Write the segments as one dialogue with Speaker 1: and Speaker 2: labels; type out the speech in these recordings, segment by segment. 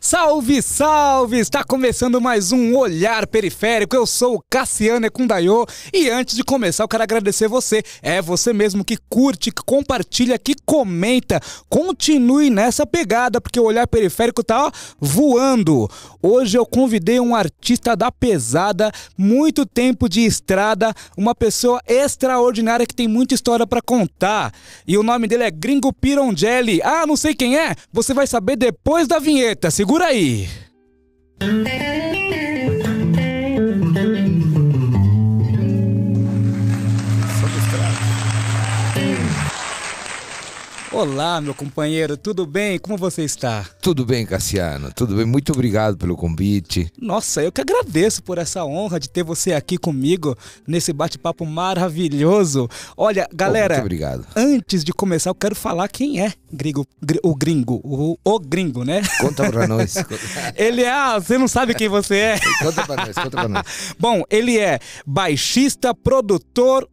Speaker 1: Salve, salve! Está começando mais um Olhar Periférico. Eu sou o Cassiano Ekundayo e antes de começar eu quero agradecer você. É você mesmo que curte, que compartilha, que comenta. Continue nessa pegada porque o Olhar Periférico tá ó, voando. Hoje eu convidei um artista da pesada, muito tempo de estrada, uma pessoa extraordinária que tem muita história para contar. E o nome dele é Gringo Pirongelli. Ah, não sei quem é? Você vai saber depois da vinheta. Segura Segura aí. Olá, meu companheiro, tudo bem? Como você está? Tudo bem, Cassiano, tudo bem. Muito obrigado pelo convite. Nossa, eu que agradeço por essa honra de ter você aqui comigo nesse bate-papo maravilhoso. Olha, galera, oh, muito obrigado. antes de começar, eu quero falar quem é gringo, gr o gringo, o, o, gringo, né? Conta pra nós. ele é, ah, você não sabe quem você é? conta pra nós, conta pra nós. Bom, ele é baixista, produtor,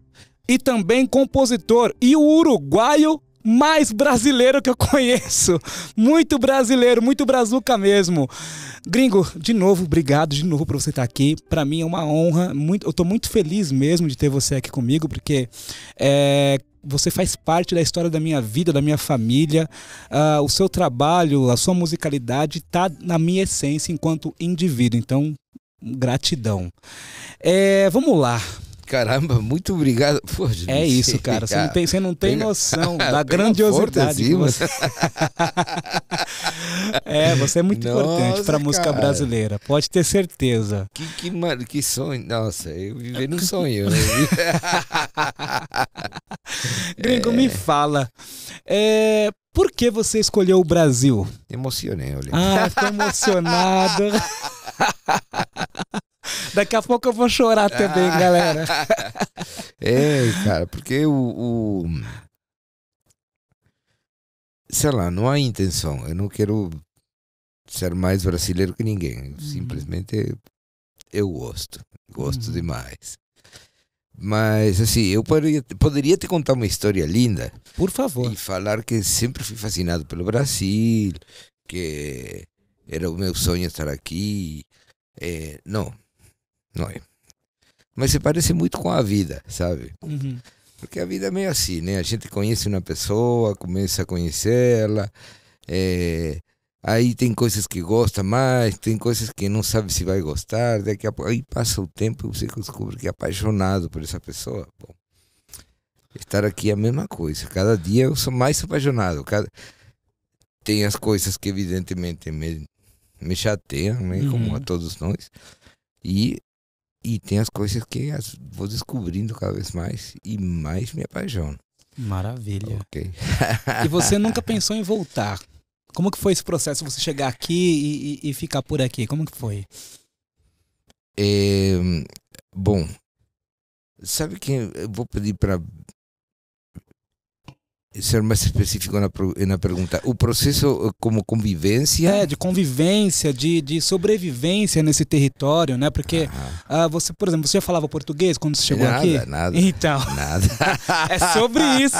Speaker 1: e também compositor e o uruguaio mais brasileiro que eu conheço. Muito brasileiro, muito brazuca mesmo. Gringo, de novo, obrigado de novo por você estar aqui. Para mim é uma honra. Muito, eu tô muito feliz mesmo de ter você aqui comigo, porque é, você faz parte da história da minha vida, da minha família. Uh, o seu trabalho, a sua musicalidade tá na minha essência enquanto indivíduo. Então, gratidão. É, vamos lá. Caramba, muito obrigado. Pô, é isso, cara. Você não tem, você não tem pega, noção da grandiosidade. Que você... é, você é muito Nossa, importante para a música brasileira. Pode ter certeza.
Speaker 2: Que, que, que sonho. Nossa, eu
Speaker 1: vivi num sonho. Gringo, é... me fala. É, por que você escolheu o Brasil? Emocionei, olha. Ah, tô emocionado. Daqui a pouco eu vou chorar também, ah. galera. é,
Speaker 2: cara, porque o, o. Sei lá, não há intenção. Eu não quero ser mais brasileiro que ninguém. Uhum. Simplesmente eu gosto. Gosto uhum. demais. Mas, assim, eu poderia, poderia te contar uma história linda. Por favor. E falar que sempre fui fascinado pelo Brasil, que era o meu sonho estar aqui. É, não, não é? Mas se parece muito com a vida, sabe? Uhum. Porque a vida é meio assim, né? A gente conhece uma pessoa, começa a conhecê-la, é... aí tem coisas que gosta mais, tem coisas que não sabe se vai gostar, daqui a pouco, aí passa o tempo e você descobre que é apaixonado por essa pessoa. Bom, estar aqui é a mesma coisa, cada dia eu sou mais apaixonado, cada... tem as coisas que evidentemente me, me chateiam, né? Uhum. Como a uhum. todos nós, e e tem as coisas que as vou descobrindo cada vez mais e mais me apaixono. Maravilha. ok e você
Speaker 1: nunca pensou em voltar? Como que foi esse processo? Você chegar aqui e, e, e ficar por aqui? Como que foi?
Speaker 2: É, bom, sabe quem eu vou pedir para ser mais específico na, na pergunta. O processo eh, como convivência?
Speaker 1: É, de convivência, de, de sobrevivência nesse território, né? Porque ah. ah. você, por exemplo, você já falava português quando você chegou nada, aqui? Nada, então, nada. é sobre isso.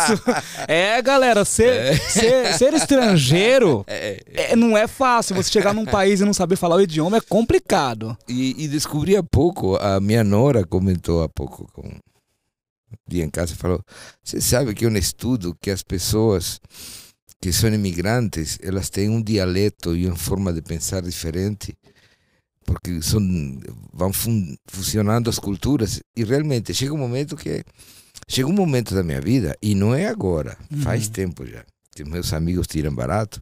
Speaker 1: É, galera, ser, é. ser, ser, estrangeiro é, é. É, não é fácil. Você chegar num país e não saber falar o idioma é complicado.
Speaker 2: E, e descobri há pouco, a minha nora comentou há pouco com dia em casa e falou: Você sabe que eu é estudo que as pessoas que são imigrantes elas têm um dialeto e uma forma de pensar diferente porque são vão fun, fusionando as culturas e realmente chega um momento que é, chega um momento da minha vida e não é agora uhum. faz tempo já que meus amigos tiram barato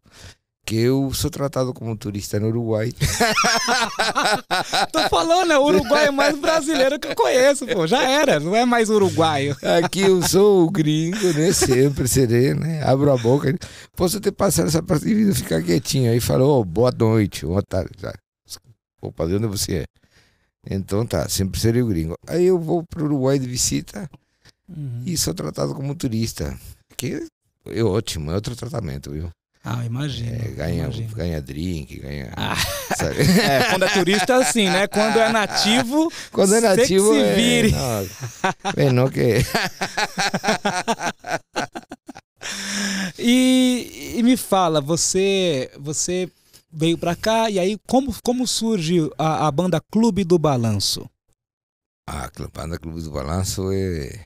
Speaker 2: porque eu sou tratado como turista no Uruguai.
Speaker 1: Tô falando, né? o Uruguai é mais brasileiro que eu conheço, pô. Já era, não é mais uruguaio. Aqui eu
Speaker 2: sou o gringo, né? Sempre serei, né? Abro a boca. Posso ter passado essa parte de vida, ficar quietinho. Aí falou, oh, boa noite, boa tarde. Opa, de onde você é? Então tá, sempre serei o gringo. Aí eu vou pro Uruguai de visita uhum. e sou tratado como turista. Que é ótimo, é outro tratamento, viu?
Speaker 1: Ah, imagina. É, ganha,
Speaker 2: ganha drink, ganha. Ah. É, quando é turista, assim, né? Quando é nativo. Quando é nativo. Que se é, vire. não,
Speaker 1: não que. e, e, me fala, você, você veio para cá e aí como, como surge a, a banda Clube do Balanço? A ah,
Speaker 2: banda Clube do Balanço é,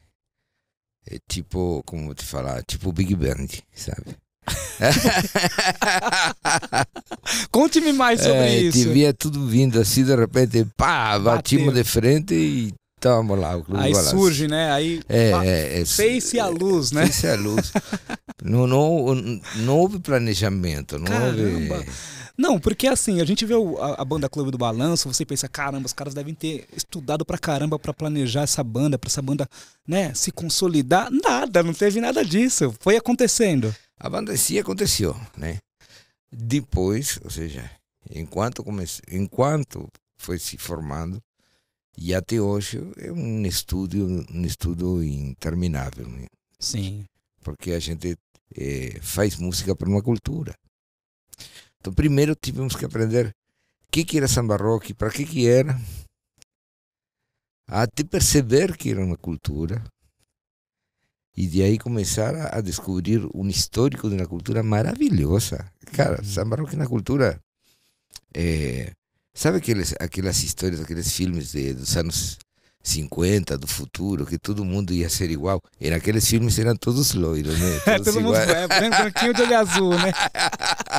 Speaker 2: é tipo, como eu te falar, tipo Big Band, sabe?
Speaker 1: Conte-me mais sobre é, isso. Te via
Speaker 2: tudo vindo assim, de repente, pá, batimos de frente e tamo lá. aí surge, né? Aí é, é, é, fez-se a luz, né? Fez-se a luz. não, não, não houve planejamento, não Caramba.
Speaker 1: houve... Não, porque assim, a gente vê o, a, a, banda Clube do Balanço, você pensa, caramba, os caras devem ter estudado pra caramba pra planejar essa banda, pra essa banda, né, se consolidar. Nada, não teve nada disso. Foi acontecendo.
Speaker 2: A banda em si aconteceu, né? Depois, ou seja, enquanto comece... enquanto foi se formando e até hoje é um estudo, um estudo interminável. Né? Sim. Porque a gente é, faz música para uma cultura. Então, primeiro tivemos que aprender o que, que era samba rock, para que, que era, até perceber que era uma cultura, e de aí começar a, a descobrir um histórico de uma cultura maravilhosa. Cara, uhum. samba rock é uma cultura. É, sabe aqueles, aquelas histórias, aqueles filmes de, dos anos 50, do futuro, que todo mundo ia ser igual. E naqueles filmes eram todos loiros, né? Todos é, todo mundo é, branquinho
Speaker 1: de olho azul, né?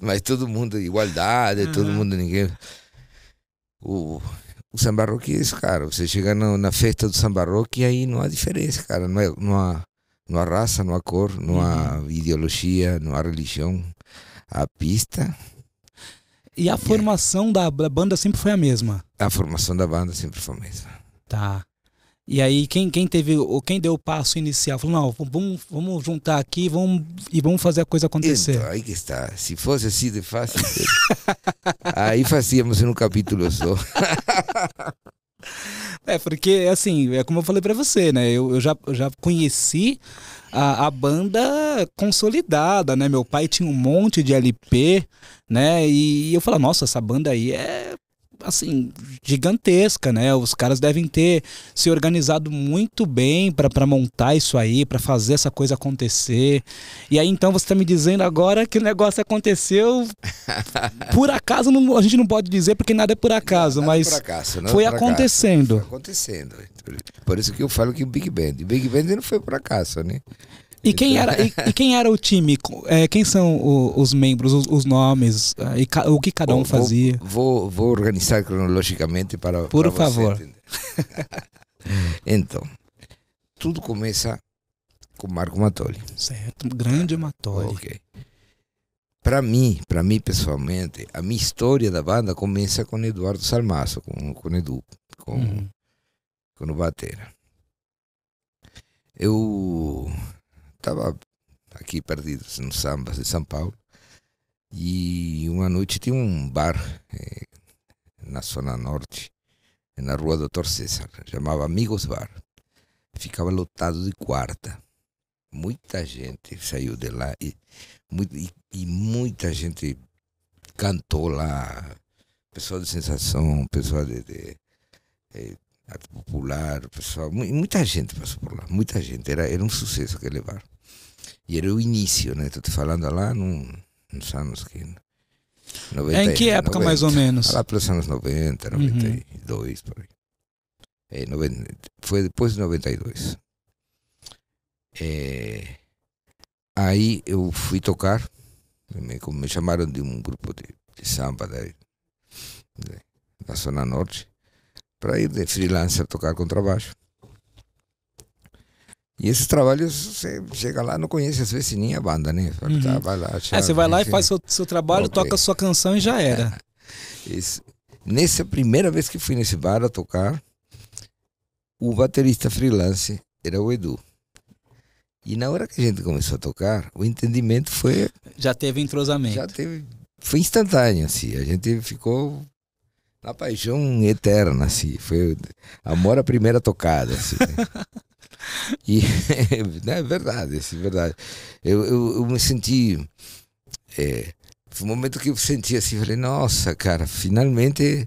Speaker 2: Mas todo mundo, igualdade, uhum. todo mundo, ninguém. O, uh, o samba rock é isso, cara. Você chega na, na festa do samba rock e aí não há diferença, cara. Não, é, não, há, não há raça, não há cor, não uhum. há ideologia, não há religião. A pista.
Speaker 1: E a é. formação da banda sempre foi a mesma?
Speaker 2: A formação da banda sempre foi a mesma.
Speaker 1: Tá. E aí quem, quem teve o quem deu o passo inicial falou não vamos, vamos juntar aqui vamos, e vamos fazer a coisa acontecer. Então, aí que está. Se fosse assim de fácil, aí
Speaker 2: fazíamos um capítulo só.
Speaker 1: é porque assim é como eu falei para você, né? Eu, eu, já, eu já conheci a, a, banda consolidada, né? Meu pai tinha um monte de LP, né? E, e eu falava nossa essa banda aí é assim gigantesca, né? Os caras devem ter se organizado muito bem para montar isso aí, para fazer essa coisa acontecer. E aí então você está me dizendo agora que o negócio aconteceu por acaso, não, a gente não pode dizer porque nada é por acaso, não, mas por acaso, foi, por acontecendo. Acaso,
Speaker 2: foi acontecendo. Por isso que eu falo que o Big Band, o Big Band não foi por acaso, né? E quem então, era, né? e, e
Speaker 1: quem era o time? É, quem são o, os membros, os, os nomes? É, e ca, o que cada um vou, fazia?
Speaker 2: Vou, vou organizar cronologicamente para. Por para favor. então, tudo começa com Marco Matoli. Certo,
Speaker 1: grande Matoli. Ok.
Speaker 2: Para mim, para mim pessoalmente, a minha história da banda começa com Eduardo Salmasso, com, com Edu, com, uhum. com o Batera. Eu estava aqui perdido no samba de São Paulo. E uma noite tinha um bar eh, na Zona Norte, na rua Doutor César, chamava Amigos Bar. Ficava lotado de quarta. Muita gente saiu de lá e, muito, e, e muita gente cantou lá. Pessoal de sensação, pessoal de, de, de eh, arte popular, pessoal, muita gente passou por lá, muita gente, era, era um sucesso aquele bar. E era o início, né? Estou te falando lá num, nos anos que... 90, em que época 90, mais ou menos? Lá pelos anos 90, 92, uhum. por aí. É, 90, foi depois de 92. É, aí eu fui tocar, me, me chamaram de um grupo de, de samba da, de, da Zona Norte, para ir de freelancer tocar contrabaixo. E esses trabalhos, você chega lá, não conhece às vezes nem a banda, né? Uhum. Tá, vai lá, tchau, é, você vai lá e faz seu, seu
Speaker 1: trabalho, toca a sua canção
Speaker 2: e já era. É. Isso. nessa primeira vez que fui nesse bar a tocar, o baterista freelance era o Edu. E na hora que a gente começou a tocar, o entendimento foi.
Speaker 1: Já teve entrosamento. Já teve.
Speaker 2: Foi instantâneo, assim. A gente ficou a paixão eterna, assim. Foi amor à primeira tocada, assim. Né? e é verdade, é verdade. Eu, eu, eu me senti. É, foi um momento que eu senti assim, falei, nossa, cara, finalmente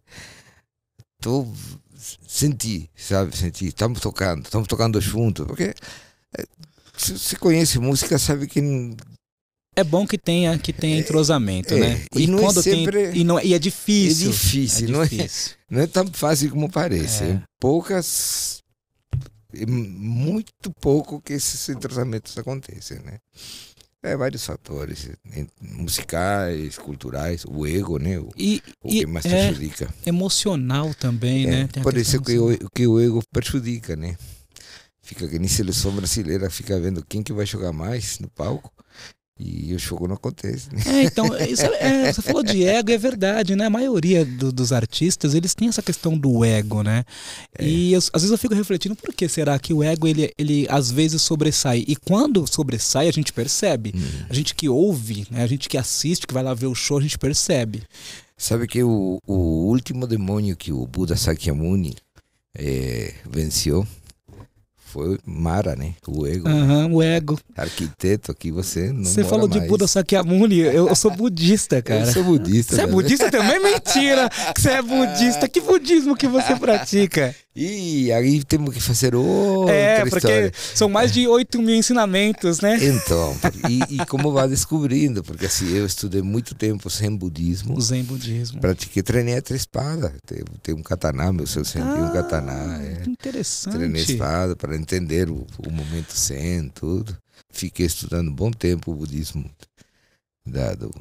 Speaker 2: tô, senti, sabe, senti, estamos tocando, estamos tocando juntos, porque é,
Speaker 1: se você conhece música, sabe que é bom que tenha que tenha é, entrosamento, é, né? E, e é quando é sempre... tem e não é, e é difícil. É difícil, é não é
Speaker 2: não é tão fácil como
Speaker 1: parece. É. Poucas
Speaker 2: muito pouco que esses entrosamentos acontecem, né? É, vários fatores né, musicais, culturais, o ego, né? O, e, o que e mais prejudica.
Speaker 1: Emocional também, né? Tem que o, que o ego
Speaker 2: prejudica, né? Fica que nem seleção brasileira, fica vendo quem que vai jogar mais no palco e o jogo não acontece. Né? É, então, é,
Speaker 1: é, você falou de ego, é verdade, né? A maioria do, dos artistas, eles têm essa questão do ego, né? É. E eu, às vezes eu fico refletindo, por que será que o ego, ele, ele às vezes sobressai? E quando sobressai, a gente percebe. Hum. A gente que ouve, né? a gente que assiste, que vai lá ver o show, a gente percebe.
Speaker 2: Sabe que o, o último demônio que o Buda Sakyamuni eh, venceu foi Mara, né? O ego. Né? Aham, uhum, né? o ego. Arquiteto aqui, você não Você falou mais. de
Speaker 1: Buda Sakyamuni, eu, eu sou budista, cara. Eu sou budista. Você é né? budista também? Mentira que você é budista. Que budismo que você pratica?
Speaker 2: E aí temos que fazer outra É, porque história.
Speaker 1: são mais de 8 mil ensinamentos, né?
Speaker 2: Então, e, e, como vai descobrindo, porque assim, eu estudei muito tempo Zen Budismo. Zen Budismo. Pratiquei, treinei a espada. Tem, tem um katana, meu senhor Zen ah, um katana,
Speaker 1: É. Interessante. Treinei a
Speaker 2: espada para entender o, o momento Zen, tudo. Fiquei estudando um bom tempo o budismo da, do,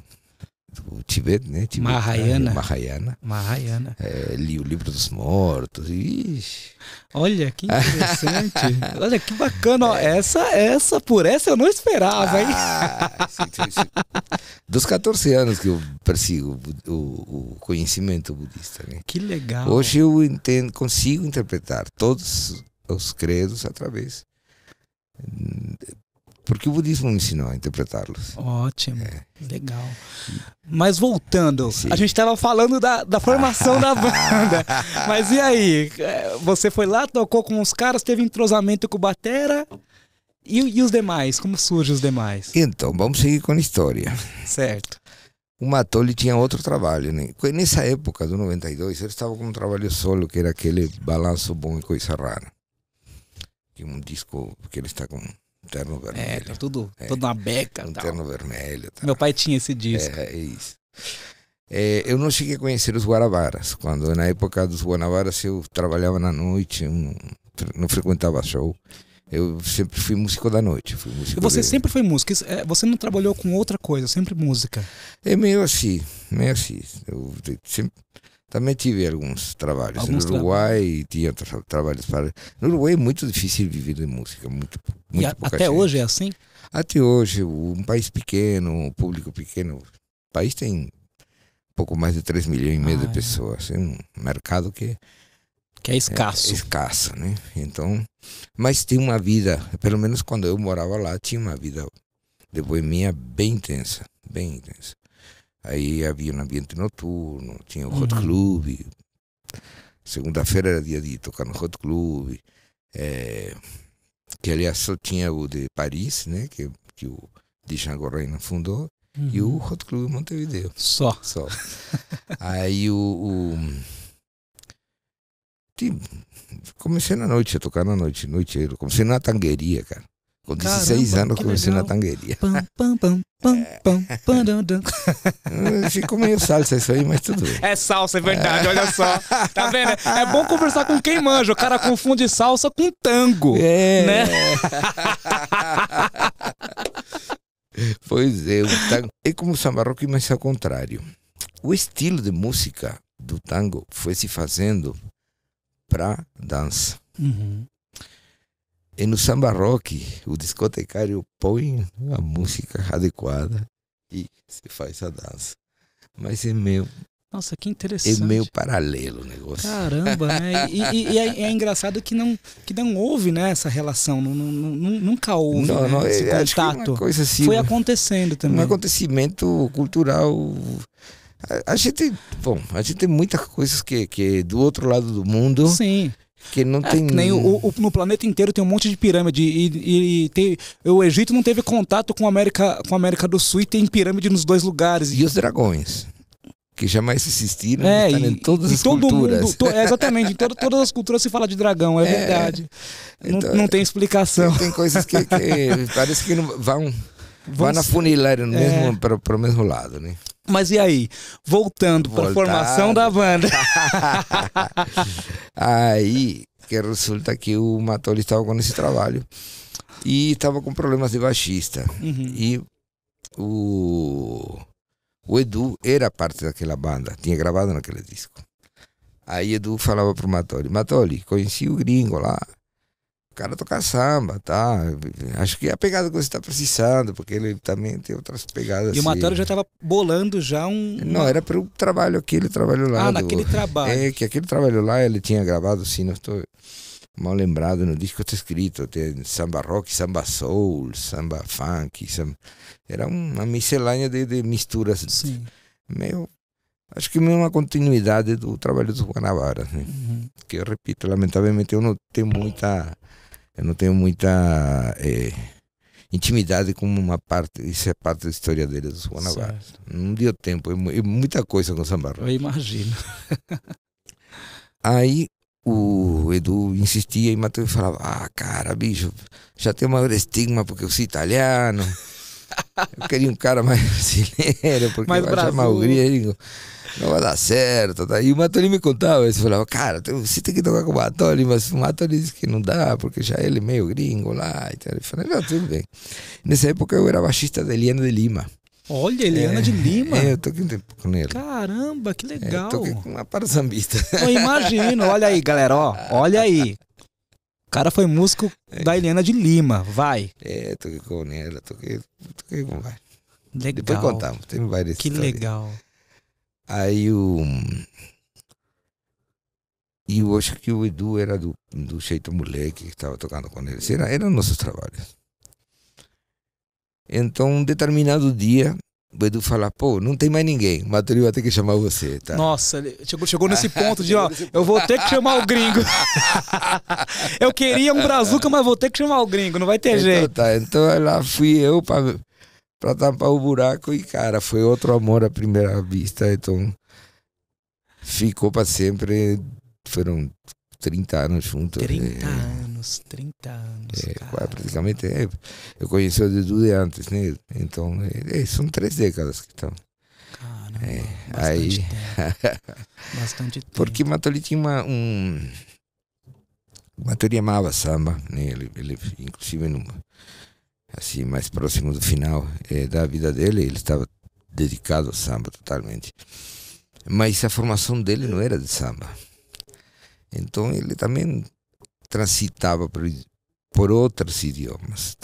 Speaker 2: do Tibete, né? Tibete, Mahayana. Mahayana. Mahayana. É, li o Livro dos Mortos. Ixi.
Speaker 1: Olha, que interessante. Olha, que bacana. É. Essa, essa, por essa eu não esperava, hein?
Speaker 2: Ah, sim, sim, sim. Dos 14 anos que eu persigo o, o, conhecimento budista. Né? Que legal. Hoje eu entendo, consigo interpretar todos os credos através hum, porque o budismo me ensinou a interpretá-los.
Speaker 1: Ótimo, é. legal. Mas voltando, Sim. a gente estava falando da, da formação da banda, mas e aí? É, você foi lá, tocou com os caras, teve entrosamento com o Batera, e, e os demais? Como surgem os demais?
Speaker 2: Então, vamos seguir com a história. Certo o Matoli tinha outro trabalho. Né? Nessa época do 92, ele estava com um trabalho solo, que era aquele Balanço Bom e Coisa Rara. Que é um disco que ele está com terno vermelho. É, tá tudo, é. tudo na beca. Um tal. terno vermelho. Tal. Tá. Meu pai tinha esse disco. É, é isso. É, eu não cheguei a conhecer os Guaravaras. Quando, na época dos Guaravaras, eu trabalhava na noite, um, não frequentava show. Eu sempre fui músico da noite. Fui músico você sempre
Speaker 1: foi músico? É, você não trabalhou com outra coisa, sempre música? É meio assim, meio assim. Eu
Speaker 2: sempre também tive alguns trabalhos alguns no Uruguai e tinha tra trabalhos para. No Uruguai é muito difícil viver de música, muito, muito a, Até gente. hoje é assim? Até hoje, um país pequeno, um público pequeno. O país tem pouco mais de 3 milhões e meio ah, de é. pessoas. É. é um mercado que.
Speaker 1: Que é, é escasso. É, é escasso,
Speaker 2: né? Então. Mas tem uma vida, pelo menos quando eu morava lá, tinha uma vida de boemia bem intensa, bem intensa. Aí havia um ambiente noturno, tinha o um Hot Club. Segunda-feira era dia de tocar no Hot Club. É, que aliás só tinha o de Paris, né? Que, que o Django Reina fundou. Uhum. E o uhum. Hot Club Montevideo. Só. Só. Aí o, o tipo, comecei na noite a tocar na noite, noite. Comecei na tangueria, cara. Com 16 Caramba, anos eu comecei legal. na tangueria. Pam, pam, pam,
Speaker 1: pam, pam, é. pam, Ficou meio
Speaker 2: salsa isso aí, mas tudo bem.
Speaker 1: É salsa, é verdade, é. olha só. Tá vendo? É bom conversar com quem manja. O cara confunde salsa com tango. É. Né?
Speaker 2: pois é, o tango. é como o samba rock, mas ao contrário. O estilo de música do tango foi se fazendo pra dança. Uhum. E no samba rock, o discotecário põe a música adequada e se faz a dança. Mas é meio.
Speaker 1: Nossa, que é interessante. É meio
Speaker 2: paralelo o negócio. Caramba,
Speaker 1: né? E, e, e é, é, engraçado que não, que não houve né, essa relação, não, não, nunca houve não, né, não, esse é, contato. Assim, Foi
Speaker 2: acontecendo também. Um acontecimento cultural. A, a, gente, bom, a gente tem muitas coisas que, que é do outro lado do mundo. Sim que não é, tem. Que nem o,
Speaker 1: o, no planeta inteiro tem um monte de pirâmide. E, e tem, o Egito não teve contato com a, América, com América do Sul e tem pirâmide nos dois lugares. E os dragões? Que jamais existiram é, e, em todas as todo culturas. Mundo, to, é, exatamente, em todo, todas as culturas se fala de dragão, é, é verdade. Então, não, não, tem explicação. Tem coisas que, que parece que não vão, vão, vão na funileira no é. mesmo,
Speaker 2: para, para o mesmo lado, né?
Speaker 1: Mas e aí? Voltando para a formação da banda.
Speaker 2: aí que resulta que o Matoli estava com esse trabalho e estava com problemas de baixista. Uhum. E o, o Edu era parte daquela banda, tinha gravado naquele disco. Aí Edu falava para o Matoli, Matoli, conheci o gringo lá, cara tocar samba, tá? Acho que é a pegada que você está precisando, porque ele também tem outras pegadas. E o Matéria assim. já
Speaker 1: estava bolando já um. Não, era
Speaker 2: para o trabalho aquele trabalho lá. Ah, do... naquele trabalho. É, que aquele trabalho lá ele tinha gravado, assim, não estou mal lembrado, no disco está escrito, tem samba rock, samba soul, samba funk, samba... era uma miscelânea de, de misturas. Sim. Meio acho que é uma continuidade do trabalho dos Guanabara, né? uhum. que eu repito, lamentavelmente eu não tenho muita eu não tenho muita é, intimidade com uma parte, isso é parte da história dele do Guanabara. Não deu tempo, e muita coisa com o Samba Eu
Speaker 1: imagino.
Speaker 2: Aí o Edu insistia e Matheus falava: Ah, cara, bicho, já tem maior estigma porque eu sou italiano. Eu queria um cara mais brasileiro, porque mais eu acho a maioria não vai dar certo. Tá? E o Matoni me contava, ele falava, cara, você tem que tocar com o Matoni mas o Matoni disse que não dá, porque já ele é meio gringo lá. Então, ele falou, não, tudo bem. Nessa época eu era baixista da Eliana de Lima. Olha, Eliana é, de eh, Lima. É, eu eh, toquei um tempo com ele.
Speaker 1: Caramba, que eh, legal. É, eu toquei com uma parzambista. Eu imagino, olha aí, galera, ó, olha aí. O cara foi músico é. da Eliana de Lima, vai. É, toquei com ela, toquei, toquei com ela. Legal. Depois contamos, tem várias Que legal.
Speaker 2: Aí o. E eu acho que o Edu era do, do jeito Moleque, que estava tocando com eles. Era, eram nossos trabalhos. Então, um determinado dia, o Edu fala, pô, não tem mais ninguém, o Maturinho vai ter que chamar você, tá?
Speaker 1: Nossa, chegou, chegou nesse ponto de, ó, eu vou ter que chamar o gringo. eu queria um brazuca, mas vou ter que chamar o gringo, não vai ter então, jeito.
Speaker 2: Tá, então lá fui eu pra, para tampar o buraco e cara, foi outro amor à primeira vista, então ficou para sempre. Foram 30 anos juntos. 30 é, anos, 30 anos. É, cara. praticamente é, eu conheci o Dudu de antes, né? Então, é, é, são três décadas que estão. Caramba, é, bastante aí... tempo.
Speaker 1: bastante tempo.
Speaker 2: Porque Matoli tinha uma, um. Matoli amava samba, né? Ele, ele inclusive, numa assim, mais próximo do final eh, da vida dele, ele estava dedicado ao samba totalmente. Mas a formação dele não era de samba. Então ele também transitava por, por outros idiomas.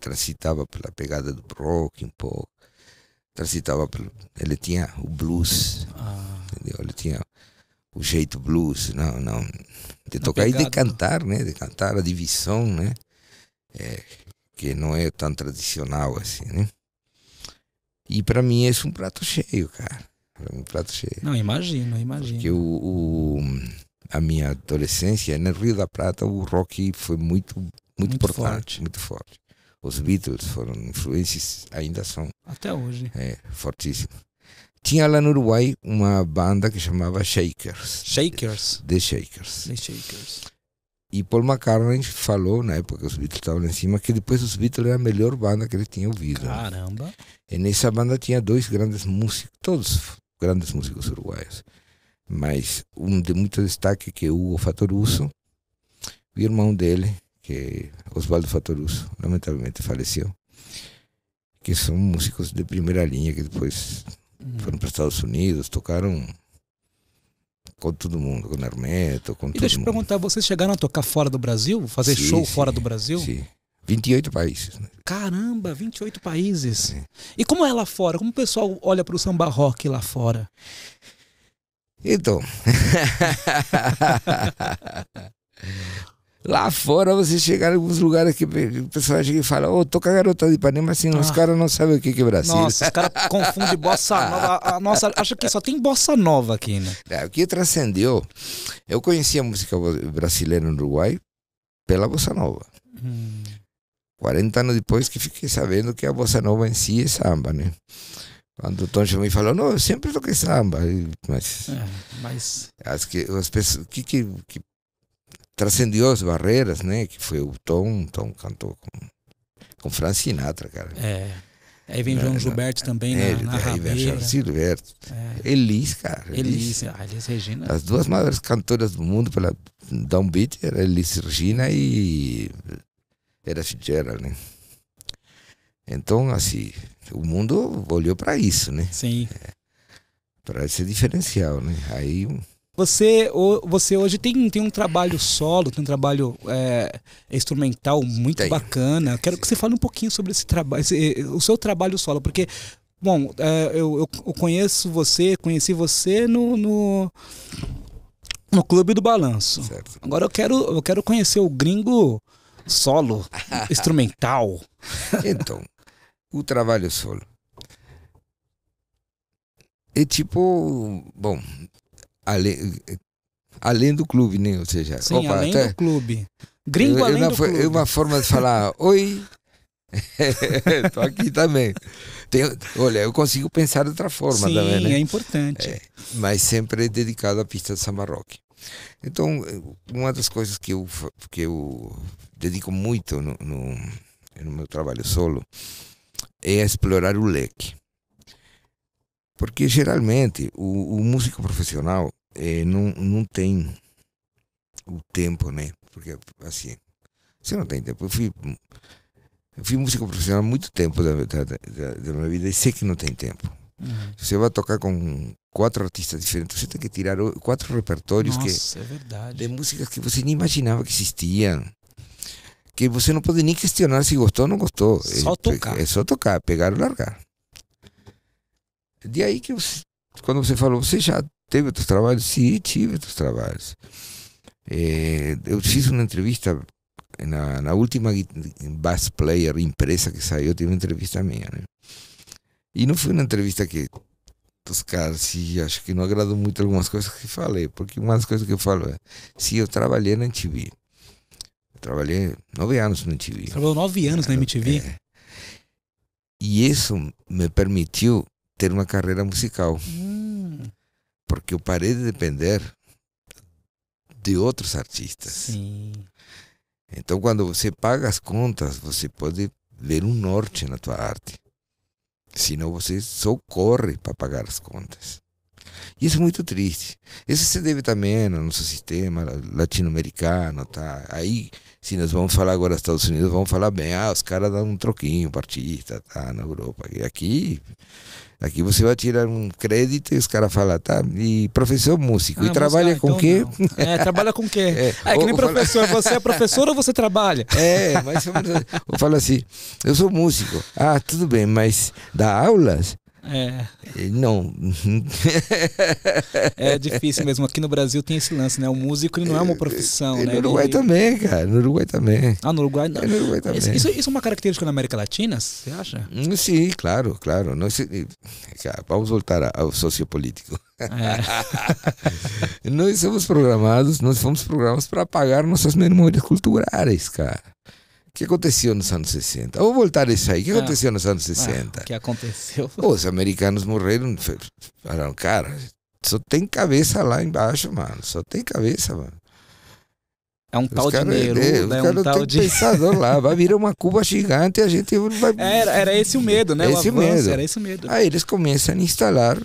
Speaker 2: Transitava pela pegada do rock um pouco. Transitava pelo, ele tinha o blues. Ah. Entendeu? Ele tinha o jeito blues, não, não, de tocar e de cantar, né? De cantar a divisão, né? É, que não é tão tradicional assim, né? E para mim é um prato cheio, cara. É um prato cheio. Não, imagino, imagino. Porque o, o, a minha adolescência, no né, Rio da Prata, o rock foi muito, muito, muito importante, forte. muito forte. Os Beatles foram influências, ainda são. Até hoje. É, fortíssimo. Tinha lá no Uruguai uma banda que chamava Shakers. Shakers. The Shakers.
Speaker 1: The Shakers.
Speaker 2: E Paul McCartney falou, na época que os Beatles estavam lá em cima, que depois os Beatles era a melhor banda que ele tinha ouvido. Caramba! E nessa banda tinha dois grandes músicos, todos grandes músicos uruguaios. Mas um de muito destaque que é o Fatoruso, o irmão dele, que é Oswaldo Fatoruso, lamentavelmente faleceu. Que são músicos de primeira linha que depois hum. foram para os Estados Unidos, tocaram com todo mundo, com o Hermeto, com e todo mundo. E deixa eu
Speaker 1: perguntar, vocês chegaram a tocar fora do Brasil? Fazer sim, show sim, fora do Brasil? Sim.
Speaker 2: 28 países. Né?
Speaker 1: Caramba, 28 países. Sim. É. E como é lá fora? Como o pessoal olha para o samba rock lá fora? Então. Lá
Speaker 2: fora você chega em alguns lugares que o pessoal chega e fala, ô, oh, com a garota de Ipanema, assim, ah. os caras não sabem o que, que é Brasil. Nossa, os caras confundem bossa nova. A,
Speaker 1: a, nossa, acha que só tem bossa nova aqui,
Speaker 2: né? É, o que transcendeu. Eu conheci a música brasileira no Uruguai pela bossa nova. Hum. 40 anos depois que fiquei sabendo que a bossa nova em si é samba, né? Quando o Tom chegou e falou, não, eu sempre toquei samba, mas,
Speaker 1: é, mas...
Speaker 2: As que, as pessoas, que, que, que transcendeu as barreiras, né? Que foi o Tom, Tom cantou com, com Frank Sinatra, cara. É. Aí vem João Gilberto é, também é, na, na aí vem Charles Gilberto. É. Elis, cara. Elis, Elis, Elis Regina. As duas maiores cantoras do mundo pela Down Beat era Elis Regina e era Fitzgerald, né? Então, assim, o mundo olhou para isso, né? Sim. É, para esse diferencial, né? Aí
Speaker 1: você, você hoje tem, tem um trabalho solo, tem um trabalho é, instrumental muito bacana. Quero que você fale um pouquinho sobre esse trabalho, o seu trabalho solo, porque, bom, é, eu, eu conheço você, conheci você no, no, no Clube do Balanço. Certo. Agora eu quero, eu quero conhecer o gringo solo, instrumental. Então, o trabalho
Speaker 2: solo. É tipo, bom, além, além do clube, né? Ou seja, Sim, opa, além até, do clube. Gringo eu, além do foi, clube. É uma forma de falar, oi, tô aqui também. Tem, olha, eu consigo pensar de outra forma Sim, também, né? é importante. É, mas sempre dedicado à pista de samba rock. Então, uma das coisas que eu, que eu dedico muito no, no, no meu trabalho solo é explorar o leque. Porque geralmente o, o músico profissional é, não, não tem o tempo, né? Porque assim, você não tem tempo. Eu fui, eu fui músico profissional há muito tempo da, da, da, da minha vida e sei que não tem tempo. Uhum. Você vai tocar com quatro artistas diferentes, você tem que tirar quatro repertórios Nossa, que, é de músicas que você nem imaginava que existiam. Que você não pode nem questionar se gostou ou não gostou. Só é, tocar. É só tocar, pegar ou largar. De aí que quando você falou, você já teve outros trabalhos? Sim, tive outros trabalhos. É, eu fiz uma entrevista na, na última Bass Player empresa que saiu, teve uma entrevista minha, né? E não foi uma entrevista que os caras, se acho que não agradou muito algumas coisas que falei, porque uma das coisas que eu falo é, se eu trabalhei na MTV, eu trabalhei nove anos na MTV.
Speaker 1: Trabalhou nove anos na MTV? É,
Speaker 2: e isso me permitiu ter uma carreira musical. Hum. Porque eu parei de depender de outros artistas. Sim. Então, quando você paga as contas, você pode ver um norte na tua arte. Senão você só corre para pagar as contas. E isso é muito triste. Isso se deve também ao é nosso sistema latino-americano, tá? Aí se nós vamos falar agora Estados Unidos, vamos falar bem, ah, os caras dão um troquinho para artista, tá, na Europa. E aqui, aqui você vai tirar um crédito e os caras falam, tá, e professor músico, ah, e trabalha ah, com então quê? É, trabalha
Speaker 1: com quê? É, é que nem professor, falo... você é professor ou você trabalha?
Speaker 2: É, mas eu falo assim, eu sou músico. Ah, tudo bem, mas dá aulas? É. Não.
Speaker 1: é difícil mesmo. Aqui no Brasil tem esse lance, né? O músico ele não é uma é, profissão. E né? no Uruguai ele... também,
Speaker 2: cara. No Uruguai também.
Speaker 1: Ah, no Uruguai não. É, no Uruguai também. Isso, isso, é uma característica na América Latina, você acha? Hum, sim,
Speaker 2: claro, claro. Nós, vamos voltar ao sociopolítico. É. nós somos programados, nós fomos programados para apagar nossas memórias culturais, cara. O que aconteceu nos anos 60? Vou voltar a isso aí. O que ah, aconteceu nos anos 60?
Speaker 1: Ah, o que aconteceu?
Speaker 2: Os americanos morreram. Falaram, cara, só tem cabeça lá embaixo, mano. Só tem cabeça, mano. É um os tal cara, de medo, é, é um tal de... pensador lá, vai virar uma Cuba gigante e a gente vai... Era, era esse o medo, né? Esse o avanço, medo. Era esse o medo. Aí eles começam a instalar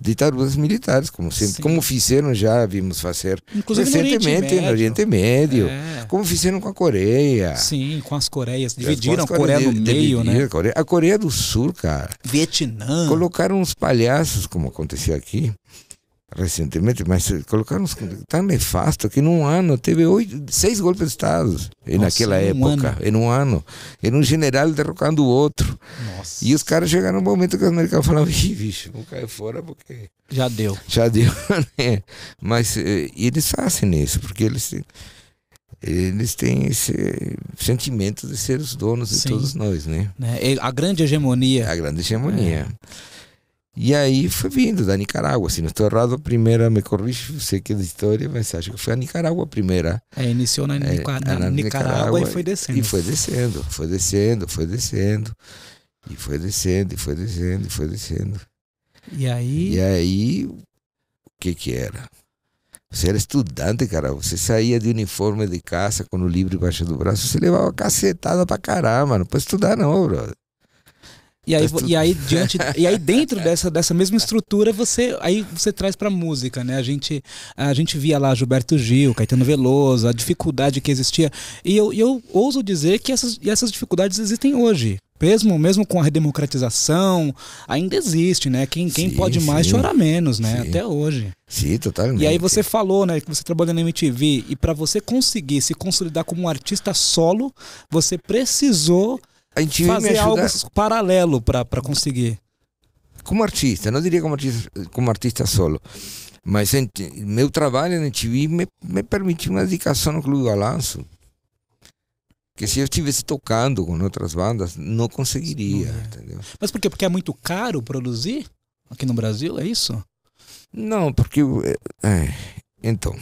Speaker 2: ditaduras militares, como sempre, Sim. como fizeram já vimos fazer Inclusive recentemente no Oriente Médio, no Oriente Médio é. como fizeram com a Coreia.
Speaker 1: Sim, com as Coreias, dividiram as, Coreias, a Coreia no meio, né? A
Speaker 2: Coreia, a Coreia do Sul, cara. Vietnã. Colocaram uns palhaços, como acontecia aqui, recentemente, mas colocaram tão tá nefasto que num ano teve oito, seis golpes de Estado. Nossa, naquela época, em um ano. Era um general derrocando o outro. Nossa. E os caras chegaram no momento que os americanos falavam, Ih, bicho, vou cair fora porque... Já deu. Já deu, né? Mas eh, eles fazem isso, porque eles têm, eles têm esse sentimento de ser os donos de Sim. todos nós, né?
Speaker 1: né? A grande
Speaker 2: hegemonia. A grande hegemonia. É. E aí foi vindo da Nicarágua. Se não estou errado, a primeira, me corrijo, sei que é de história, mas acho que foi a Nicarágua a primeira.
Speaker 1: É, iniciou na, é, na, na Nicarágua, Nicarágua, e foi descendo. E foi
Speaker 2: descendo, foi descendo, foi descendo. E foi descendo, e foi descendo, e foi descendo.
Speaker 1: E aí? E
Speaker 2: aí, o que que era? Você era estudante, cara. Você saía de uniforme de casa com o livro embaixo do braço, você levava cacetada pra caramba. Não pode estudar, não, brother. E aí, e aí diante
Speaker 1: e aí dentro dessa, dessa mesma estrutura você aí você traz para música, né? A gente a gente via lá Gilberto Gil, Caetano Veloso, a dificuldade que existia. E eu, eu ouso dizer que essas, essas dificuldades existem hoje. Mesmo, mesmo com a redemocratização, ainda existe, né? Quem, quem sim, pode mais chorar chora menos, né? Sim. Até hoje.
Speaker 2: Sim, totalmente. E aí
Speaker 1: você falou, né, que você trabalha na MTV e para você conseguir se consolidar como um artista solo, você precisou a gente fazer algo paralelo para conseguir. Como artista, não diria como artista, como artista solo,
Speaker 2: mas meu trabalho na TV me, me permitiu uma dedicação no Clube do Balanço que se eu estivesse tocando com outras bandas, não conseguiria, é. entendeu?
Speaker 1: Mas por quê? Porque é muito caro produzir aqui no Brasil, é isso? Não, porque...
Speaker 2: É, é então,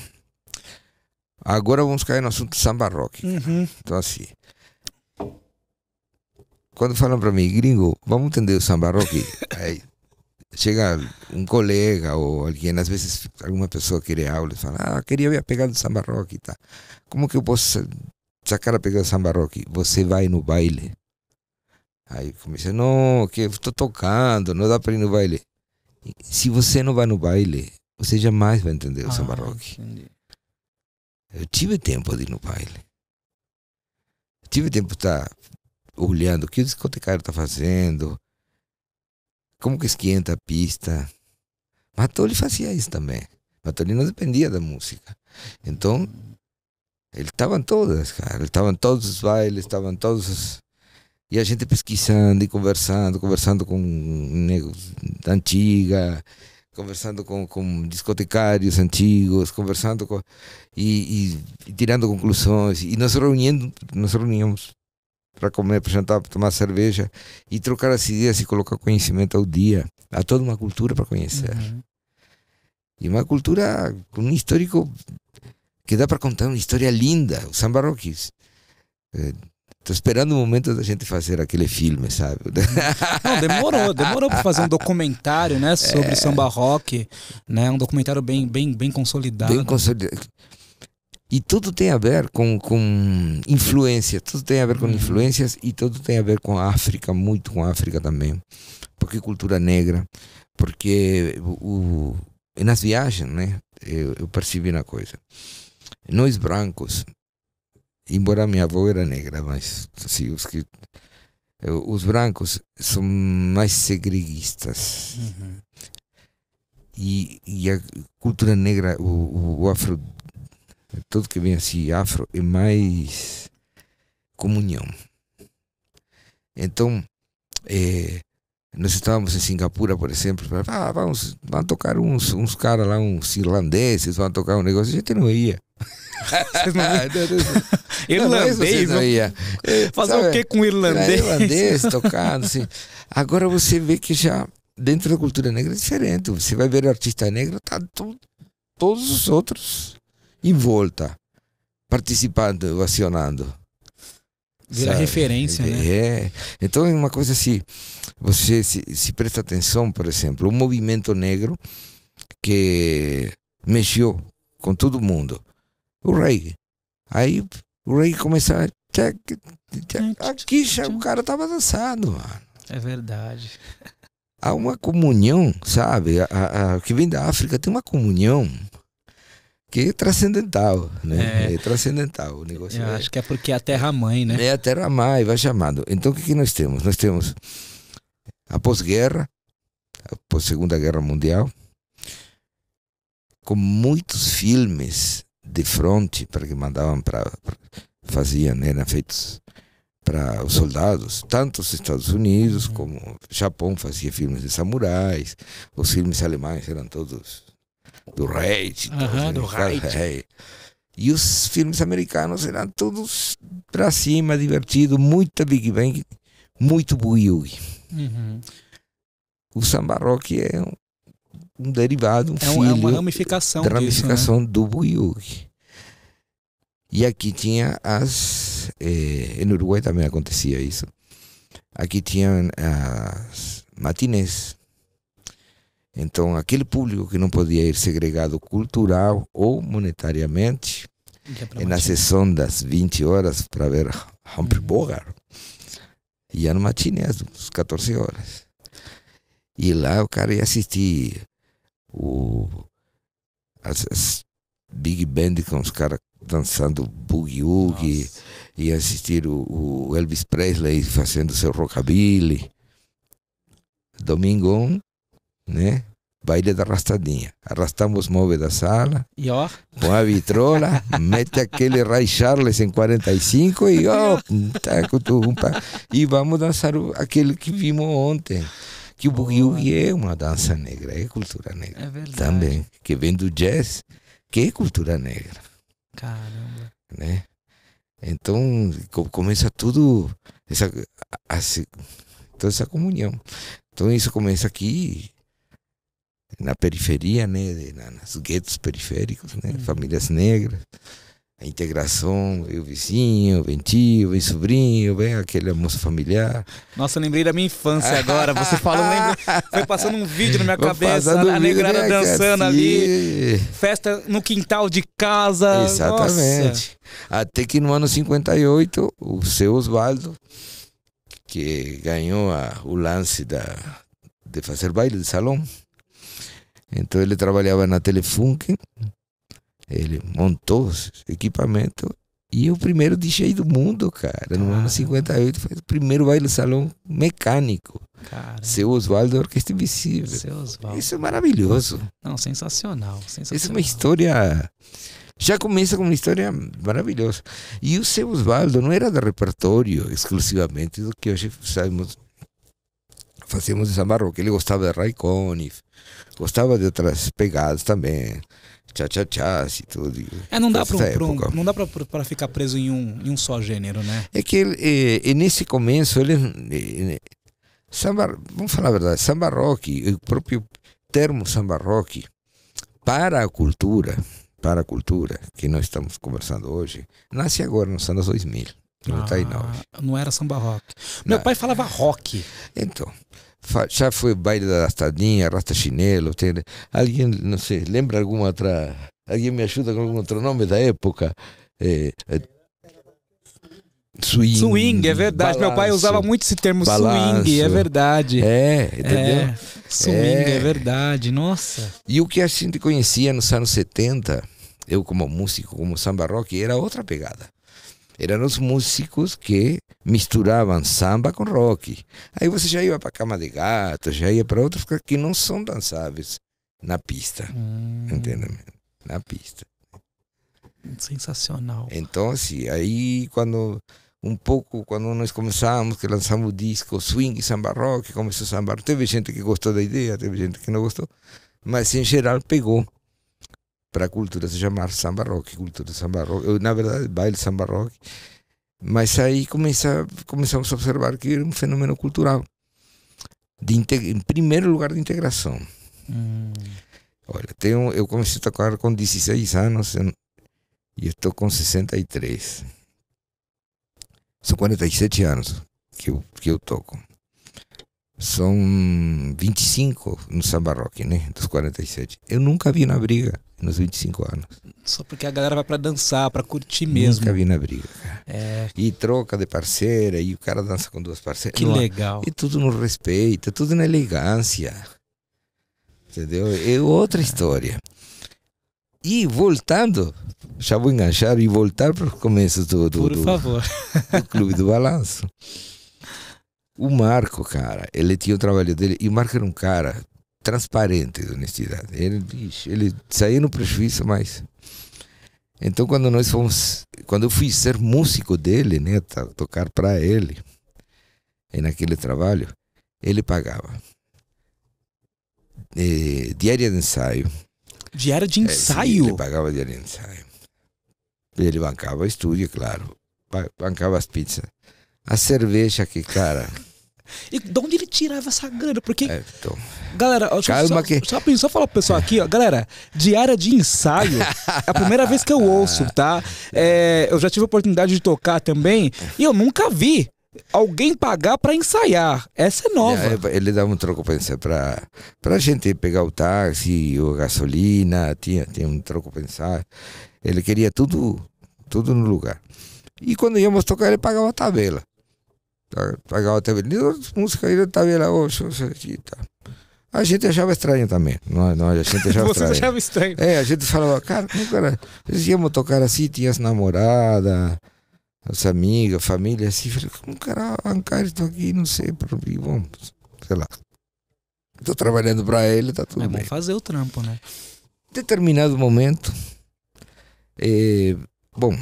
Speaker 2: agora vamos cair no assunto samba rock. Uhum. Então assim, quando falam para mim, gringo, vamos entender o samba rock. Aí chega um colega ou alguém, às vezes alguma pessoa quer aula e fala, ah, queria ver a pegada do samba rock e tá. Como que eu posso sacar a pegada do samba rock? Você vai no baile. Aí comecei, não, que eu estou tocando, não dá para ir no baile. Se você não vai no baile, você jamais vai entender o ah, samba rock. Entendi. Eu tive tempo de ir no baile. tive tempo de estar tá olhando o que o discotecário está fazendo, como que esquenta a pista. Matoli fazia isso também. Matoli não dependia da música. Então, ele estava em todas, cara. Ele estava em todos os bailes, estava em todos os... E a gente pesquisando e conversando, conversando com negros da antiga, conversando com, com discotecários antigos, conversando com, e, e, e, tirando conclusões. E nós reunindo, nós reuníamos para comer, para jantar, para tomar cerveja e trocar as ideias e colocar conhecimento ao dia. Há toda uma cultura para conhecer. Uhum. E uma cultura com um histórico que dá para contar uma história linda, o Samba Rockies. Estou é, esperando o momento da gente fazer aquele filme, sabe?
Speaker 1: Não, demorou, demorou para fazer um documentário, né, sobre é. samba rock, né, um documentário bem, bem, bem consolidado. Bem consolidado. E
Speaker 2: tudo tem a ver com, com influência, tudo tem a ver com uhum. influências e tudo tem a ver com a África, muito com a África também. Porque cultura negra, porque o, o nas viagens, né, eu, eu, percebi uma coisa. Nós brancos, embora minha avó era negra, mas assim, os que os brancos são mais segreguistas. Uhum. E, e a cultura negra, o, o afro tudo que vem assim afro é mais comunhão. Então, é, nós estávamos em Singapura, por exemplo, ah, vamos, vamos tocar uns, uns caras lá, uns irlandeses, vão tocar um negócio, a gente não ia. Ah, irlandês, não, não, ia. Eh, fazer Sabe, o que com irlandês? Irlandês tocando, assim. Agora você vê que já dentro da cultura negra é diferente. Você vai ver o artista negro, tá todos os outros e volta participando, acionando. Vira sabe? referência, é, né? É. Então é uma coisa assim, você se, se presta atenção, por exemplo, o movimento negro que mexeu com todo mundo. O rei. Aí o rei começou a... Aqui já o cara tava dançando, mano.
Speaker 1: É verdade.
Speaker 2: Há uma comunhão, sabe? A, a, a que vem da África tem uma comunhão porque é transcendental, né? É, é transcendental o negócio. Eu é.
Speaker 1: acho que é porque é a terra-mãe,
Speaker 2: né? É a terra-mãe, vai chamado Então, o que, que nós temos? Nós temos a pós-guerra, a pós Segunda Guerra Mundial, com muitos filmes de fronte, para que mandavam para... faziam, né? Feitos para os soldados, tanto os Estados Unidos uhum. como o Japão fazia filmes de samurais, os filmes alemães eram todos do rating. Então, assim, do rating. É. E os filmes americanos eram todos pra cima, divertido, muita Big Bang, muito boogie. Uhum. O samba rock é um, um derivado, um é filho. é uma ramificação. Da ramificação disso, né? do boogie. E aqui tinha as. Eh, no Uruguai também acontecia isso. Aqui tinham ah, as matinês então, aquele público que não podia ir segregado cultural ou monetariamente, é na sessão das 20 horas para ver Humphrey uhum. Bogart, ia no matinê às 14 horas. E lá o cara ia assistir o, as, as big band com os caras dançando boogie-woogie, ia assistir o, o Elvis Presley fazendo seu rockabilly. Domingão né? Baile da arrastadinha. Arrastamos móveis da sala. E ó. a vitrola, mete aquele Ray Charles em 45 e ó. e vamos dançar aquele que vimos ontem que o boogie é uma dança negra, é cultura negra. É verdade. Também, que vem do jazz, que é cultura negra.
Speaker 1: Caramba.
Speaker 2: Né? Então, começa tudo, essa, toda essa comunhão. Então, isso começa aqui na periferia, né, de, na, nos guetos periféricos, né, uhum. famílias negras, a integração, vem o vizinho, vem tio, vem sobrinho, vem aquele almoço familiar.
Speaker 1: Nossa, eu lembrei da minha infância agora, você falou, foi passando um vídeo na minha Vou cabeça, a negrada né, dançando assim ali, festa no quintal de casa. Exatamente. Nossa. Até que no ano
Speaker 2: 58, o seu Osvaldo, que ganhou a, o lance da, de fazer baile de salão, então ele trabalhava na Telefunken, ele montou equipamento e o primeiro DJ do mundo, cara, no Caramba. ano 58, foi o primeiro baile salão mecânico. Cara. Seu Oswaldo Orquestra Invisível. Seu Oswaldo. Isso é maravilhoso.
Speaker 1: Não, sensacional, sensacional. Isso é uma
Speaker 2: história. Já começa com uma história maravilhosa. E o seu Oswaldo não era de repertório exclusivamente do que hoje sabemos fazíamos de samba rock. Ele gostava de Conniff gostava de outras pegadas também. cha cha chás e tudo. É, não dá para
Speaker 1: não dá para ficar preso em um, em um só gênero, né?
Speaker 2: É que ele, e, eh, e nesse começo ele, eh, samba, vamos falar a verdade, samba rock, o próprio termo samba rock para a cultura, para a cultura que nós estamos conversando hoje, nasce agora nos anos 2000. Ah,
Speaker 1: não era samba rock. Meu não. pai falava rock. Então,
Speaker 2: já foi baile da Arrastadinha, rasta chinelo, tem, alguém, não sei, lembra alguma outra, alguém me ajuda com algum outro nome da época? É, é, swing. Swing, é verdade. Balanço, Meu pai usava muito esse termo balanço, swing, é
Speaker 1: verdade.
Speaker 2: É, é entendeu? É, swing, é. é. verdade, nossa. E o que a gente conhecia nos anos 70, eu como músico, como samba rock, era outra pegada eram os músicos que misturavam samba com rock. Aí você já ia para Cama de Gato, já ia para outros coisas que não são dançáveis na pista. Hum. Mm. Entendeu? Na pista.
Speaker 1: Sensacional.
Speaker 2: Então, assim, aí quando um pouco quando nós começamos, que lançamos o disco Swing Samba Rock, começou a sambar. Teve gente que gostou da ideia, teve gente que não gostou, mas em geral pegou para a cultura se chamar samba rock, cultura samba rock, na verdade baile samba rock, mas aí começa, começamos a observar que era um fenômeno cultural, de em primeiro lugar de integração. Hum. Olha, tenho, eu comecei a tocar com 16 anos e estou com 63. São 47 anos que eu, que eu toco. São 25 no samba rock, né? Dos 47.
Speaker 1: Eu nunca vi na briga
Speaker 2: nos 25 anos.
Speaker 1: Só porque a galera vai para dançar, para curtir mesmo. Nunca vi
Speaker 2: na briga, cara. É. E troca de parceira, e o cara dança com duas parceiras. Que legal.
Speaker 1: E tudo no respeito,
Speaker 2: tudo na elegância. Entendeu? É outra história. E voltando, já vou enganchar e voltar para os começos do, do, do, do Clube do Balanço. O Marco, cara, ele tinha o trabalho dele. E o Marco era um cara transparente de honestidade. Ele diz, ele saiu no prejuízo, mas então quando nós fomos, quando eu fui ser músico dele, né, tocar para ele, e naquele trabalho, ele pagava eh, diária de ensaio.
Speaker 1: Diária de eh, ensaio? ele
Speaker 2: pagava diária de ensaio. Ele bancava o estúdio, claro, bancava as pizzas. A cerveja que, cara,
Speaker 1: e de onde ele tirava essa grana? Porque. É, então... Galera, Calma só, que... só, só, só falar pro pessoal aqui, ó. Galera, diária de ensaio é a primeira vez que eu ouço, tá? É, eu já tive a oportunidade de tocar também e eu nunca vi alguém pagar para ensaiar. Essa é nova.
Speaker 2: Ele dava um troco para para gente pegar o táxi, ou gasolina, tinha, tinha um troco para ensaio. Ele queria tudo, tudo no lugar. E quando íamos tocar, ele pagava a tabela. Tá, pagava TV. Música ainda tá estava lá, ô, tá. a gente achava estranho também. Nós, nós a gente achava Você estranho. achava estranho. É, a gente falava, cara, era? Nós íamos tocar assim, tinha as namoradas, as amigas, família, assim. Falei, como ah, cara, estou aqui, não sei, por mim, vamos, sei lá. Estou trabalhando para ele, tá tudo bem. É bom
Speaker 1: fazer o trampo, né?
Speaker 2: Determinado momento, é, bom,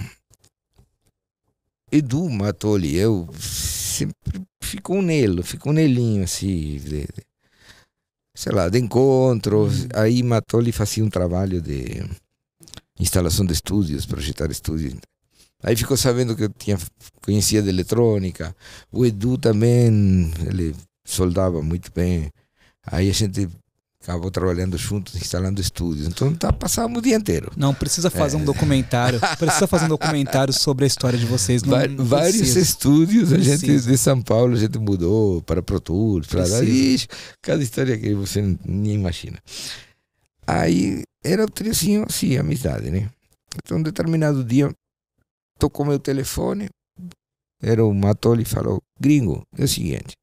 Speaker 2: Edu Matoli, eu sempre fico nele, fico nelinho assim, de, de, sei lá, de encontro. Uhum. Aí Matoli fazia um trabalho de instalação de estúdios, projetar estúdios. Aí ficou sabendo que eu tinha, conhecia de eletrônica. O Edu também, ele soldava muito bem. Aí a gente acabou trabalhando juntos, instalando estúdios. Então tá,
Speaker 1: passávamos o dia inteiro. Não, precisa fazer é. um documentário. Precisa fazer um documentário sobre a história de vocês. Não, Vai, não vários precisa. estúdios, não a gente precisa. de
Speaker 2: São Paulo, a gente mudou para Pro Tour, para lá. cada história que você nem imagina. Aí era o triozinho assim, amizade, né? Então, um determinado dia, tocou meu telefone, era o Matoli e falou, gringo, é o seguinte,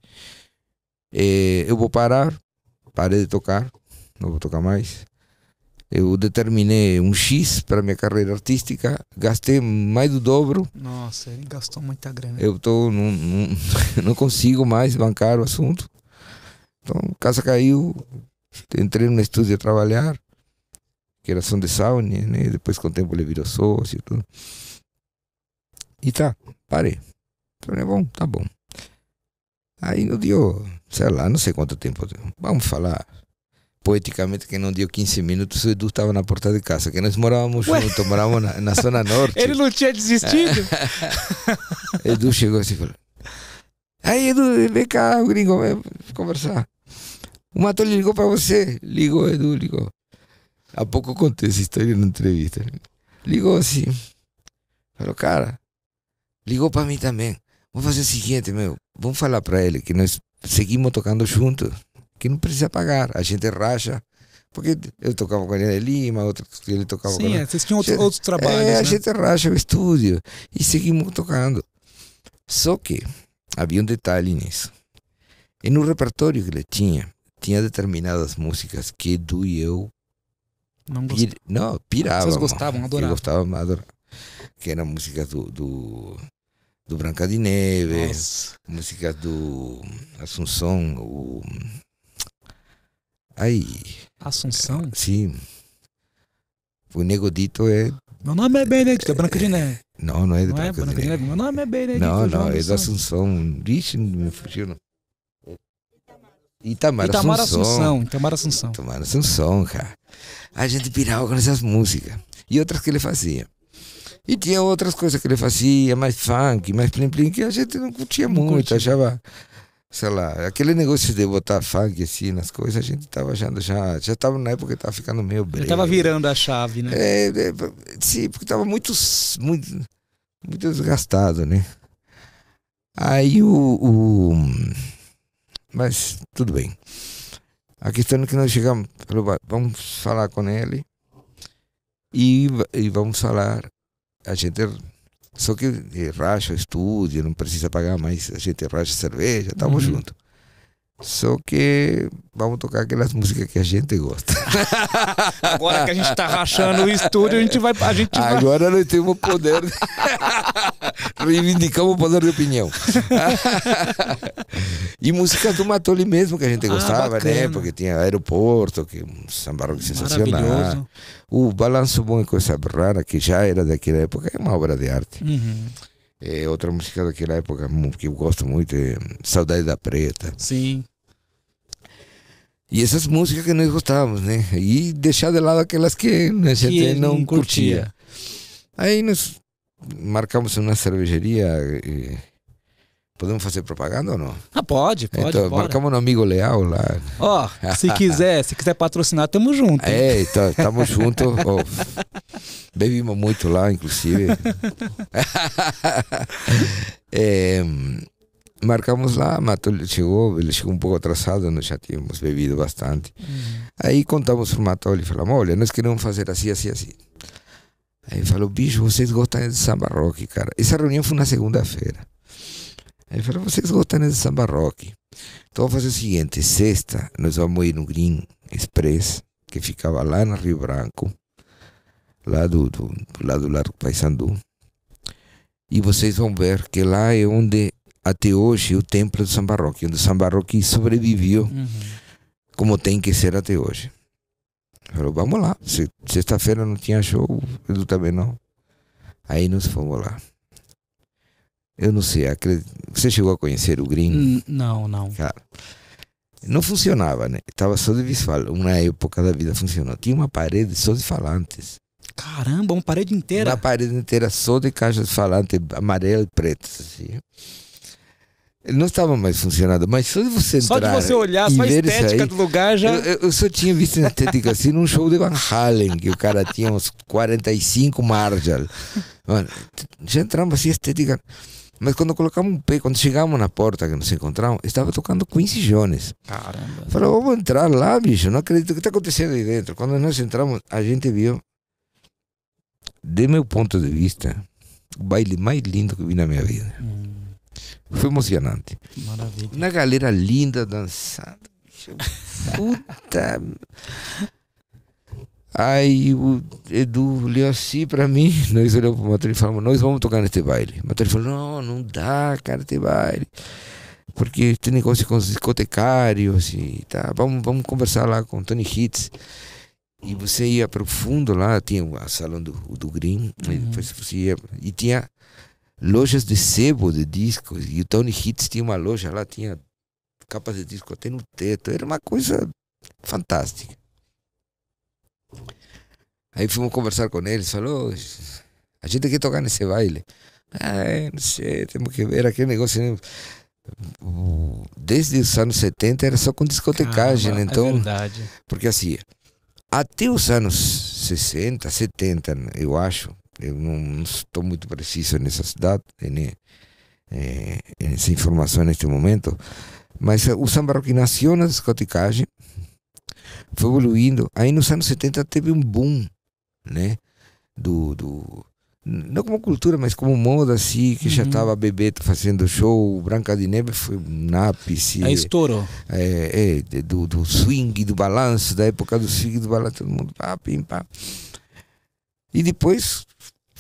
Speaker 2: eh, eu vou parar, parei de tocar, não vou tocar mais. Eu determinei um X para minha carreira artística, gastei mais do dobro.
Speaker 1: Nossa, ele gastou muita grana. Eu
Speaker 2: tô, não, não, não consigo mais bancar o assunto. Então, casa caiu, entrei no estúdio a trabalhar, que era som de sauna, né? Depois com o tempo ele virou sócio e tudo. E tá, parei. Falei, é bom, tá bom. Aí não deu, sei lá, não sei quanto tempo. Vamos falar. Poeticamente, que não deu 15 minutos, o Edu estava na porta de casa, que nós morávamos juntos, morávamos na, na, Zona Norte. Ele
Speaker 1: não tinha desistido?
Speaker 2: Edu chegou assim e falou: Aí, Edu, vem cá, gringo, vem conversar. O Matoli ligou para você. Ligou, Edu, ligou. Há pouco contei essa história na entrevista. Ligou assim. Falou, cara, ligou para mim também vamos fazer o seguinte, meu, vamos falar para ele que nós seguimos tocando juntos, que não precisa pagar, a gente racha. Porque eu tocava com a Helena Lima, outro, ele tocava Sim, com a... Ela... é, vocês tinham outro, outros trabalhos. É, né? a gente racha o estúdio e seguimos tocando. Só que havia um detalhe nisso. E no repertório que ele tinha, tinha determinadas músicas que do e eu
Speaker 1: não, gostava. pir... não pirava. Vocês gostavam, adoravam. Eu
Speaker 2: gostava, adorava. Que eram músicas do, do do Branca de Neve, Nossa. música do Assunção, o. Aí. Assunção? Sim. O Negodito é.
Speaker 1: Meu nome é Benedito, é Branca de é. Neve.
Speaker 2: Não, não é de não Branca, é Branca de, Neve. de
Speaker 1: Neve. Meu nome é Benedito. Não, não, é da
Speaker 2: Assunção. Ixi, me fugiu. Não. Itamar, Itamar Assunção. Assunção. Itamar Assunção. Itamar Assunção, cara. A gente pirava com essas músicas. E outras que ele fazia. E tinha outras coisas que ele fazia, mais funk, mais plim-plim, que a gente não curtia não muito, curtia. achava sei lá, aquele negócio de botar funk assim nas coisas, a gente tava achando já, já tava na época que tava ficando meio breve. Tava
Speaker 1: virando a chave, né? É, é, sim, porque tava muito, muito, muito desgastado,
Speaker 2: né? Aí o, o... Mas tudo bem. A questão é que nós chegamos, vamos falar com ele e, e vamos falar a gente só que eh, racha o estúdio, não precisa pagar mais, a gente racha cerveja, estamos uhum. juntos. Só que vamos tocar aquelas músicas que a gente gosta. Agora que a gente está rachando o estúdio, a gente vai. A gente Agora vai... nós temos o poder. Reivindicamos o poder de opinião. e música do Matoli mesmo, que a gente ah, gostava, ah, né? Porque tinha aeroporto, que um samba rock sensacional. O Balanço Bom e Coisa Rara, que já era daquela época, é uma obra de arte. Uhum. É, outra música daquela época que eu gosto muito é Saudade da Preta. Sim. E essas músicas que nós gostávamos, né? ¿eh? E deixar de lado aquelas que a gente não curtia. curtia. Aí nós marcamos uma cervejaria. Eh, Podemos fazer propaganda ou não?
Speaker 1: Ah, pode, pode. Então, marcamos
Speaker 2: um amigo leal lá. Ó, oh, se
Speaker 1: quiser, se quiser patrocinar, tamo junto. Hein? É, então, tamo junto. Oh,
Speaker 2: bebimos muito lá, inclusive. é, marcamos lá, Mato chegou, ele chegou um pouco atrasado, nós já tínhamos bebido bastante. Uhum. Aí contamos para o Mato, olha, nós queremos fazer assim, assim, assim. Aí ele falou, bicho, vocês gostam de samba rock, cara. Essa reunião foi na segunda-feira. Aí ele falou, vocês gostam de samba rock. Então vamos fazer o seguinte, sexta, nós vamos ir no Green Express, que ficava lá no Rio Branco, lá do, do, do lado do Largo Paysandu. E vocês vão ver que lá é onde até hoje o templo de São Barroque, onde São Barroque sobreviveu uhum. como tem que ser até hoje. Falou, vamos lá. Se, Sexta-feira não tinha show, eu também não. Aí nós fomos lá. Eu não sei, acred... você chegou a conhecer o Green?
Speaker 1: Não, não.
Speaker 2: Cara, não funcionava, né? estava só de visual. Uma época da vida funcionou. Tinha uma parede só de falantes.
Speaker 1: Caramba, uma parede inteira?
Speaker 2: Uma parede inteira só de caixas falantes amarela e pretas. Assim. Ele não estava mais funcionando, mas só de você entrar Só de você olhar, só a estética aí, do lugar já. Eu, eu, só tinha visto em estética assim num show de Van Halen, que o cara tinha uns 45 Marshall. Mano, já entramos assim, estética. Mas quando colocamos um pé, quando chegamos na porta que nos encontramos, estava tocando Quincy Jones. Caramba. Falou, oh, vamos entrar lá, bicho, não acredito o que está acontecendo aí dentro. Quando nós entramos, a gente viu, de meu ponto de vista, o baile mais lindo que vi na minha vida. Hum foi emocionante. Maravilha. Na galera linda dançando. Puta. Aí o Edu olhou assim pra mim, nós olhamos pro Matheus e falamos, nós vamos tocar nesse baile. O Matheus falou, não, não dá, cara, tem baile. Porque tem negócio com os discotecários e assim, tá, vamos, vamos conversar lá com o Tony Hits. E você ia pro fundo lá, tinha o salão do, do Green, uhum. depois você ia, e tinha lojas de sebo de discos. E o Tony Hits tinha uma loja lá, tinha capas de disco até no teto. Era uma coisa fantástica. Aí fomos conversar com ele falou, a gente quer tocar nesse baile. Ah, é, não sei, temos que ver aquele negócio. Né? Desde os anos 70 era só com discotecagem, Caramba, né? é então. É verdade. Porque assim, até os anos 60, 70, eu acho, eu não, não estou muito preciso nessa cidade, é, eh, eh, nessa informação neste momento. Mas eh, o samba rock nasceu na discotecagem, foi evoluindo. Aí nos anos 70 teve um boom, né? Do, do, não como cultura, mas como moda, assim, que uhum. já estava Bebeto fazendo show, Branca de Neve foi um ápice. Aí estourou. É, é, do, do swing, do balanço, da época do swing, do balanço, todo mundo pá, pim, pá. E depois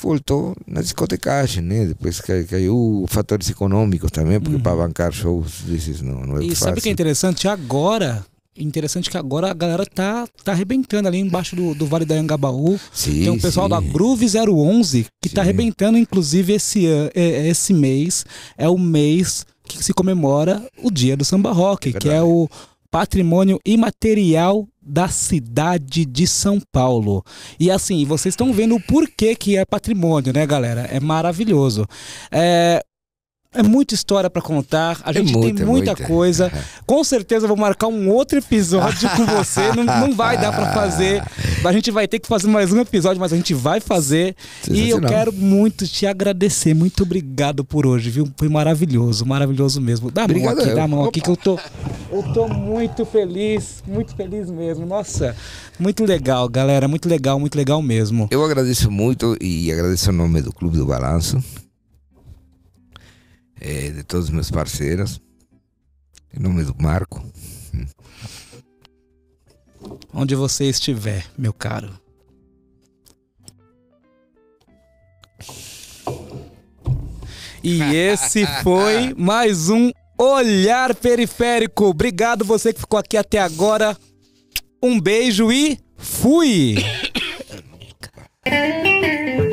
Speaker 2: voltou na discotecagem, né? Depois caiu fatores econômicos também, porque uhum. para bancar shows desses não, não é e fácil. E sabe o que
Speaker 1: é interessante? Agora, interessante que agora a galera tá, tá arrebentando ali embaixo do, do Vale da Angabaú. Sim, tem o um pessoal sim. da Groove 011 que tá sim. tá arrebentando, inclusive, esse, é, esse mês. É o mês que se comemora o dia do samba rock, é que é o patrimônio imaterial da cidade de São Paulo. E assim, vocês estão vendo o porquê que é patrimônio, né, galera? É maravilhoso. É, é muita história para contar, a é gente é muita, tem muita, muita. coisa. Com certeza vou marcar um outro episódio com você. não, não vai dar para fazer. A gente vai ter que fazer mais um episódio, mas a gente vai fazer. E eu quero muito te agradecer. Muito obrigado por hoje, viu? Foi maravilhoso, maravilhoso mesmo. Dá a mão aqui, dá a mão aqui que eu tô eu tô muito feliz, muito feliz mesmo. Nossa, muito legal, galera, muito legal, muito legal
Speaker 2: mesmo. Eu agradeço muito e agradeço o nome do Clube do Balanço é, de todos os meus parceiros, em nome do Marco.
Speaker 1: Onde você estiver, meu caro. E esse foi mais um Olhar Periférico. Obrigado você que ficou aqui até agora. Um beijo e fui!